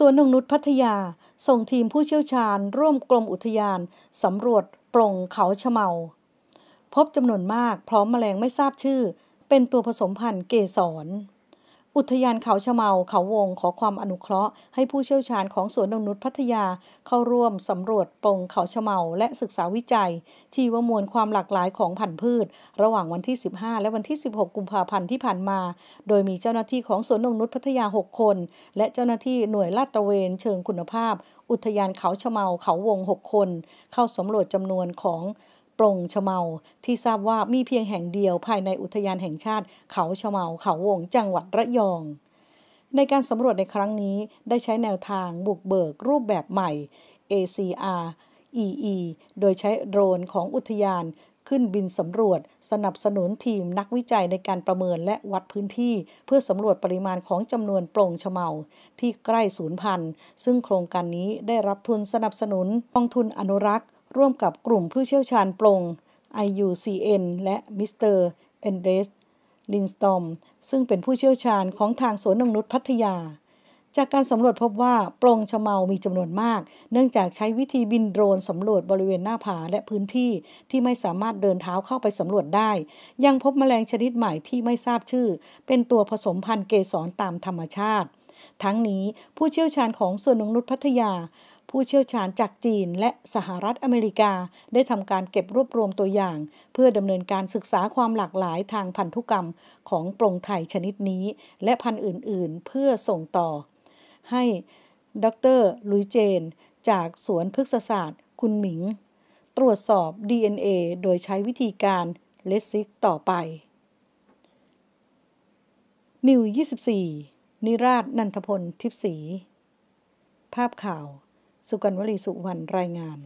สวนนงนุษย์พัทยา ส่งทีมผู้เชี่ยวชาญ ร่วมกลมอุทยานสำรวจปล่งเขาชะเมา พบจำนวนมากพร้อมแมลงไม่ทราบชื่อ เป็นตัวผสมพันธุ์เกสรอุทยานเขาชะเมาเขาวงขอความอนุเคราะห์ ให้ผู้เชี่ยวชาญของสวนดงนุษพัทยาเข้าร่วมสำรวจปงเขาชะเมา และศึกษาวิจัย ชีวมวลความหลากหลายของพันธุ์พืช ระหว่างวันที่ 15 และวันที่ 16 กุมภาพันธ์ที่ผ่านมา โดยมีเจ้าหน้าที่ของสวนดงนุษพัทยา6คน และเจ้าหน้าที่หน่วยลาดตระเวนเชิงคุณภาพ อุทยานเขาชะเมาเขาวง 6 คน เข้าสำรวจจำนวนของปรงชเมา ที่ทราบว่ามีเพียงแห่งเดียวภายในอุทยานแห่งชาติเขาชเมาเขาวงจังหวัดระยอง ในการสำรวจในครั้งนี้ได้ใช้แนวทางบุกเบิกรูปแบบใหม่ ACR EE โดยใช้โดรนของอุทยาน ขึ้นบินสำรวจ สนับสนุนทีมนักวิจัยในการประเมินและวัดพื้นที่ เพื่อสำรวจปริมาณของจำนวนโปร่งเฉมาที่ใกล้ศูนย์พันธุ์ซึ่งโครงการนี้ได้รับทุนสนับสนุนกองทุนอนุรักษ์ร่วมกับกลุ่มผู้เชี่ยวชาญปรง IUCN และมิสเตอร์เอนเดรสลินสตอมซึ่งเป็นผู้เชี่ยวชาญของทางสวนนงนุษย์พัทยา จากการสำรวจพบว่าปรงชเมามีจำนวนมาก เนื่องจากใช้วิธีบินโดรนสำรวจบริเวณหน้าผาและพื้นที่ที่ไม่สามารถเดินเท้าเข้าไปสำรวจได้ ยังพบแมลงชนิดใหม่ที่ไม่ทราบชื่อ เป็นตัวผสมพันธุ์เกสรตามธรรมชาติ ทั้งนี้ผู้เชี่ยวชาญของสวนนงนุษย์พัทยาผู้เชี่ยวชาญจากจีนและสหรัฐอเมริกาได้ทำการเก็บรวบรวมตัวอย่าง เพื่อดำเนินการศึกษาความหลากหลายทางพันธุกรรมของปรงไทยชนิดนี้และพันธุ์อื่น ๆเพื่อส่งต่อ ให้ ดรลุยเจน จากสวนพฤกษศาสตร์คุณหมิง ตรวจสอบ DNA โดยใช้วิธีการเลสซิกต่อไป นิว 24 นิราชนันทพล ทิพสีภาพข่าวสุกันวลีสุวรรณ รายงาน